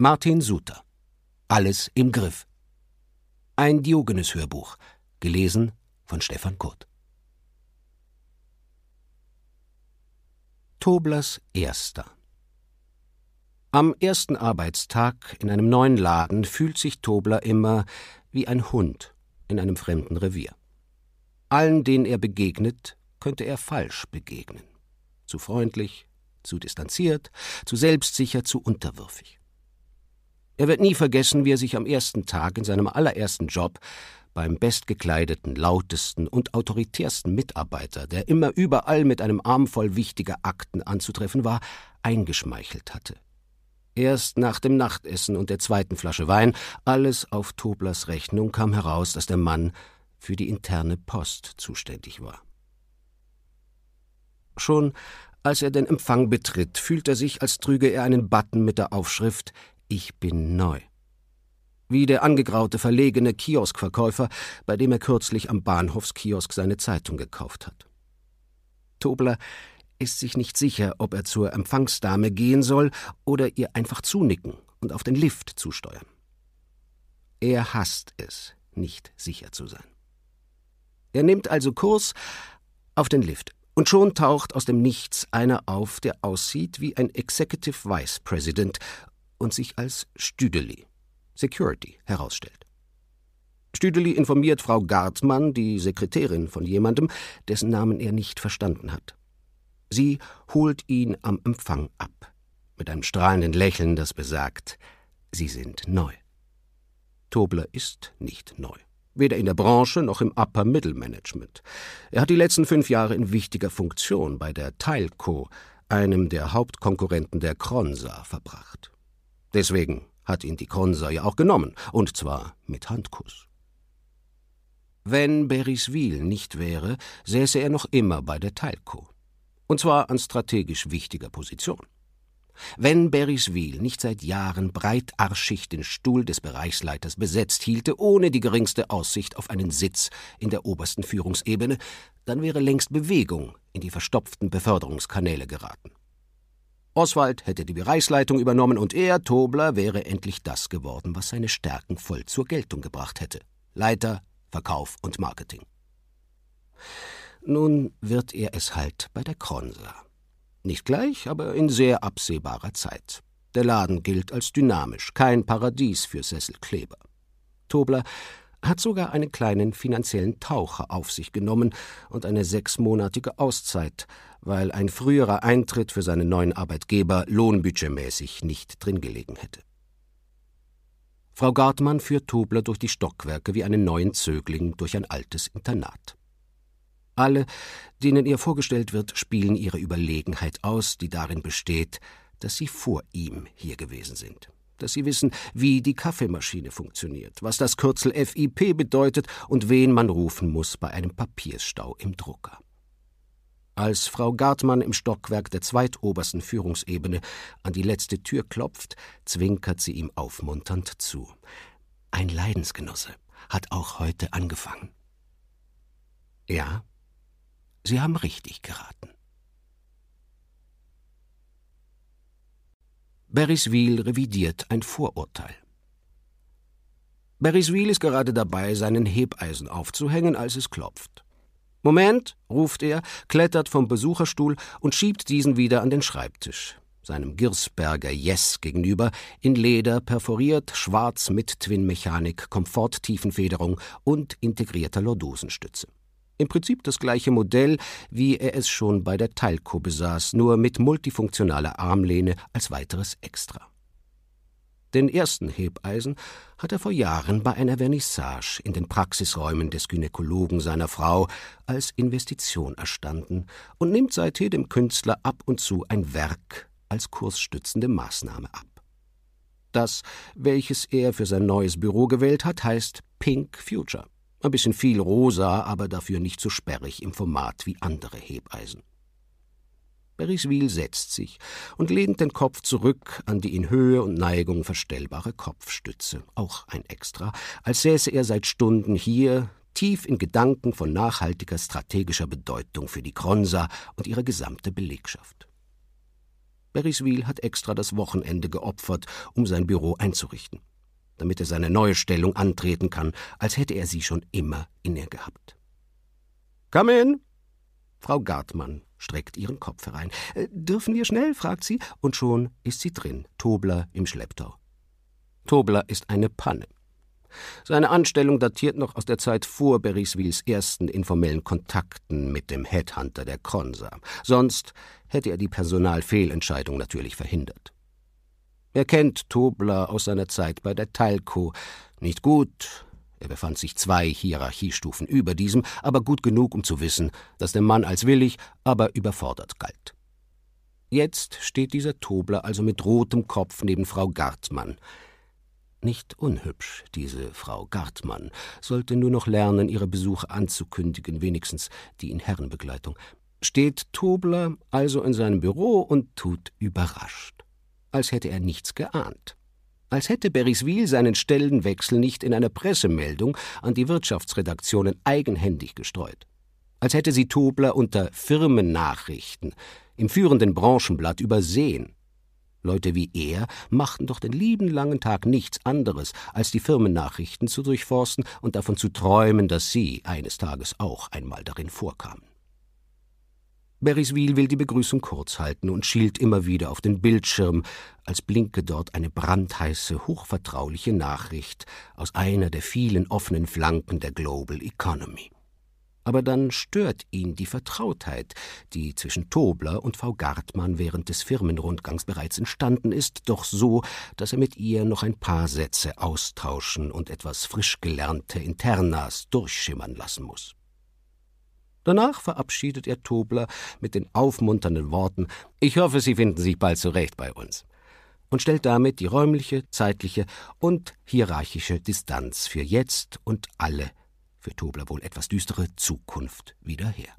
Martin Suter. Alles im Griff. Ein Diogenes-Hörbuch, gelesen von Stefan Kurt. Toblers Erster. Am ersten Arbeitstag in einem neuen Laden fühlt sich Tobler immer wie ein Hund in einem fremden Revier. Allen, denen er begegnet, könnte er falsch begegnen. Zu freundlich, zu distanziert, zu selbstsicher, zu unterwürfig. Er wird nie vergessen, wie er sich am ersten Tag in seinem allerersten Job beim bestgekleideten, lautesten und autoritärsten Mitarbeiter, der immer überall mit einem Arm voll wichtiger Akten anzutreffen war, eingeschmeichelt hatte. Erst nach dem Nachtessen und der zweiten Flasche Wein, alles auf Toblers Rechnung, kam heraus, dass der Mann für die interne Post zuständig war. Schon als er den Empfang betritt, fühlt er sich, als trüge er einen Button mit der Aufschrift ich bin neu. Wie der angegraute, verlegene Kioskverkäufer, bei dem er kürzlich am Bahnhofskiosk seine Zeitung gekauft hat. Tobler ist sich nicht sicher, ob er zur Empfangsdame gehen soll oder ihr einfach zunicken und auf den Lift zusteuern. Er hasst es, nicht sicher zu sein. Er nimmt also Kurs auf den Lift und schon taucht aus dem Nichts einer auf, der aussieht wie ein Executive Vice President und sich als Stüdeli, Security, herausstellt. Stüdeli informiert Frau Gartmann, die Sekretärin von jemandem, dessen Namen er nicht verstanden hat. Sie holt ihn am Empfang ab, mit einem strahlenden Lächeln, das besagt, sie sind neu. Tobler ist nicht neu, weder in der Branche noch im Upper Middle Management. Er hat die letzten fünf Jahre in wichtiger Funktion bei der Teilco, einem der Hauptkonkurrenten der Kronsa, verbracht. Deswegen hat ihn die Konsa ja auch genommen, und zwar mit Handkuss. Wenn Beriswil nicht wäre, säße er noch immer bei der Talco. Und zwar an strategisch wichtiger Position. Wenn Beriswil nicht seit Jahren breitarschig den Stuhl des Bereichsleiters besetzt hielte, ohne die geringste Aussicht auf einen Sitz in der obersten Führungsebene, dann wäre längst Bewegung in die verstopften Beförderungskanäle geraten. Oswald hätte die Bereichsleitung übernommen und er, Tobler, wäre endlich das geworden, was seine Stärken voll zur Geltung gebracht hätte. Leiter, Verkauf und Marketing. Nun wird er es halt bei der Kronsa. Nicht gleich, aber in sehr absehbarer Zeit. Der Laden gilt als dynamisch, kein Paradies für Sesselkleber. Tobler hat sogar einen kleinen finanziellen Taucher auf sich genommen und eine sechsmonatige Auszeit, weil ein früherer Eintritt für seinen neuen Arbeitgeber lohnbudgetmäßig nicht drin gelegen hätte. Frau Gartmann führt Tobler durch die Stockwerke wie einen neuen Zögling durch ein altes Internat. Alle, denen ihr vorgestellt wird, spielen ihre Überlegenheit aus, die darin besteht, dass sie vor ihm hier gewesen sind dass sie wissen, wie die Kaffeemaschine funktioniert, was das Kürzel FIP bedeutet und wen man rufen muss bei einem Papierstau im Drucker. Als Frau Gartmann im Stockwerk der zweitobersten Führungsebene an die letzte Tür klopft, zwinkert sie ihm aufmunternd zu. Ein Leidensgenosse hat auch heute angefangen. Ja, Sie haben richtig geraten. Berriswil revidiert ein Vorurteil. Berriswil ist gerade dabei, seinen Hebeisen aufzuhängen, als es klopft. Moment, ruft er, klettert vom Besucherstuhl und schiebt diesen wieder an den Schreibtisch, seinem Girsberger Yes gegenüber, in Leder perforiert, schwarz mit Twin-Mechanik, Komforttiefenfederung und integrierter Lordosenstütze. Im Prinzip das gleiche Modell, wie er es schon bei der Teilco besaß, nur mit multifunktionaler Armlehne als weiteres Extra. Den ersten Hebeisen hat er vor Jahren bei einer Vernissage in den Praxisräumen des Gynäkologen seiner Frau als Investition erstanden und nimmt seither dem Künstler ab und zu ein Werk als kursstützende Maßnahme ab. Das, welches er für sein neues Büro gewählt hat, heißt Pink Future. Ein bisschen viel rosa, aber dafür nicht so sperrig im Format wie andere Hebeisen. Beriswil setzt sich und lehnt den Kopf zurück an die in Höhe und Neigung verstellbare Kopfstütze, auch ein Extra, als säße er seit Stunden hier, tief in Gedanken von nachhaltiger strategischer Bedeutung für die Kronsa und ihre gesamte Belegschaft. Beriswil hat extra das Wochenende geopfert, um sein Büro einzurichten damit er seine neue Stellung antreten kann, als hätte er sie schon immer inne gehabt. Komm in! Frau Gartmann streckt ihren Kopf herein. Äh, dürfen wir schnell? fragt sie, und schon ist sie drin, Tobler im Schlepptau. Tobler ist eine Panne. Seine Anstellung datiert noch aus der Zeit vor Beriswils ersten informellen Kontakten mit dem Headhunter der Konsa. Sonst hätte er die Personalfehlentscheidung natürlich verhindert. Er kennt Tobler aus seiner Zeit bei der Talco. Nicht gut. Er befand sich zwei Hierarchiestufen über diesem, aber gut genug, um zu wissen, dass der Mann als willig, aber überfordert galt. Jetzt steht dieser Tobler also mit rotem Kopf neben Frau Gartmann. Nicht unhübsch, diese Frau Gartmann, sollte nur noch lernen, ihre Besuche anzukündigen, wenigstens die in Herrenbegleitung. Steht Tobler also in seinem Büro und tut überrascht als hätte er nichts geahnt. Als hätte Beriswil seinen Stellenwechsel nicht in einer Pressemeldung an die Wirtschaftsredaktionen eigenhändig gestreut. Als hätte sie Tobler unter Firmennachrichten im führenden Branchenblatt übersehen. Leute wie er machten doch den lieben langen Tag nichts anderes, als die Firmennachrichten zu durchforsten und davon zu träumen, dass sie eines Tages auch einmal darin vorkamen. Berriswil will die Begrüßung kurz halten und schielt immer wieder auf den Bildschirm, als blinke dort eine brandheiße, hochvertrauliche Nachricht aus einer der vielen offenen Flanken der Global Economy. Aber dann stört ihn die Vertrautheit, die zwischen Tobler und Frau Gartmann während des Firmenrundgangs bereits entstanden ist, doch so, dass er mit ihr noch ein paar Sätze austauschen und etwas frisch gelernte Internas durchschimmern lassen muss. Danach verabschiedet er Tobler mit den aufmunternden Worten Ich hoffe, Sie finden sich bald zurecht bei uns und stellt damit die räumliche, zeitliche und hierarchische Distanz für jetzt und alle, für Tobler wohl etwas düstere Zukunft wieder her.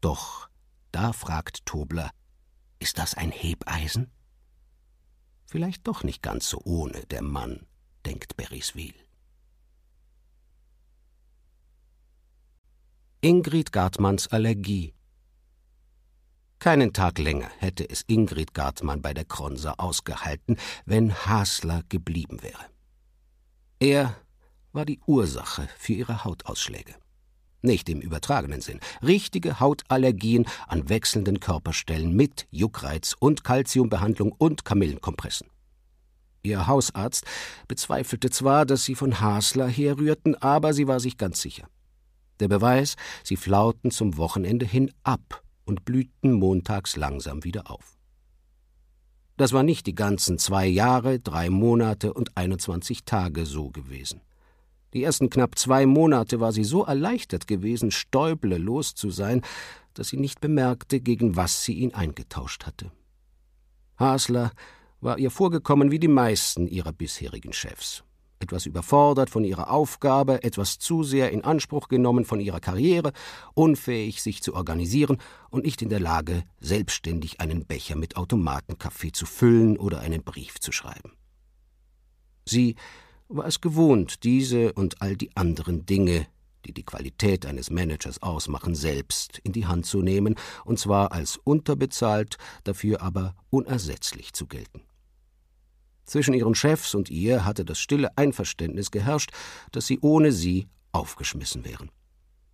Doch da fragt Tobler, ist das ein Hebeisen? Vielleicht doch nicht ganz so ohne der Mann, denkt Beriswil. Ingrid Gartmanns Allergie. Keinen Tag länger hätte es Ingrid Gartmann bei der Kronser ausgehalten, wenn Hasler geblieben wäre. Er war die Ursache für ihre Hautausschläge. Nicht im übertragenen Sinn. Richtige Hautallergien an wechselnden Körperstellen mit Juckreiz und Kalziumbehandlung und Kamillenkompressen. Ihr Hausarzt bezweifelte zwar, dass sie von Hasler herrührten, aber sie war sich ganz sicher. Der Beweis, sie flauten zum Wochenende hin ab und blühten montags langsam wieder auf. Das war nicht die ganzen zwei Jahre, drei Monate und 21 Tage so gewesen. Die ersten knapp zwei Monate war sie so erleichtert gewesen, Stäuble los zu sein, dass sie nicht bemerkte, gegen was sie ihn eingetauscht hatte. Hasler war ihr vorgekommen wie die meisten ihrer bisherigen Chefs etwas überfordert von ihrer Aufgabe, etwas zu sehr in Anspruch genommen von ihrer Karriere, unfähig, sich zu organisieren und nicht in der Lage, selbstständig einen Becher mit Automatenkaffee zu füllen oder einen Brief zu schreiben. Sie war es gewohnt, diese und all die anderen Dinge, die die Qualität eines Managers ausmachen, selbst in die Hand zu nehmen, und zwar als unterbezahlt, dafür aber unersetzlich zu gelten. Zwischen ihren Chefs und ihr hatte das stille Einverständnis geherrscht, dass sie ohne sie aufgeschmissen wären.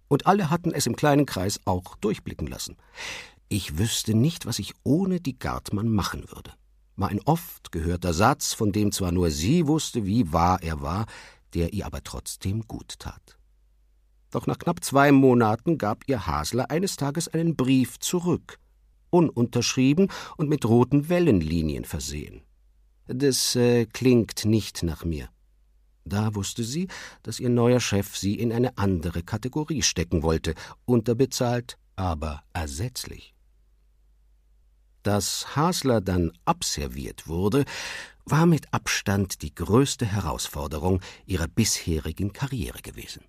Und alle hatten es im kleinen Kreis auch durchblicken lassen. Ich wüsste nicht, was ich ohne die Gartmann machen würde. War ein oft gehörter Satz, von dem zwar nur sie wusste, wie wahr er war, der ihr aber trotzdem gut tat. Doch nach knapp zwei Monaten gab ihr Hasler eines Tages einen Brief zurück, ununterschrieben und mit roten Wellenlinien versehen. Das äh, klingt nicht nach mir. Da wusste sie, dass ihr neuer Chef sie in eine andere Kategorie stecken wollte, unterbezahlt, aber ersetzlich. Dass Hasler dann abserviert wurde, war mit Abstand die größte Herausforderung ihrer bisherigen Karriere gewesen.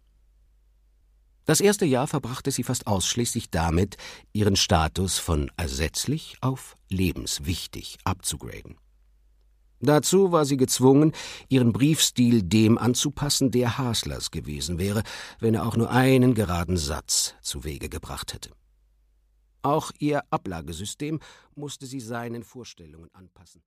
Das erste Jahr verbrachte sie fast ausschließlich damit, ihren Status von ersetzlich auf lebenswichtig abzugraden. Dazu war sie gezwungen, ihren Briefstil dem anzupassen, der Haslers gewesen wäre, wenn er auch nur einen geraden Satz zu Wege gebracht hätte. Auch ihr Ablagesystem musste sie seinen Vorstellungen anpassen.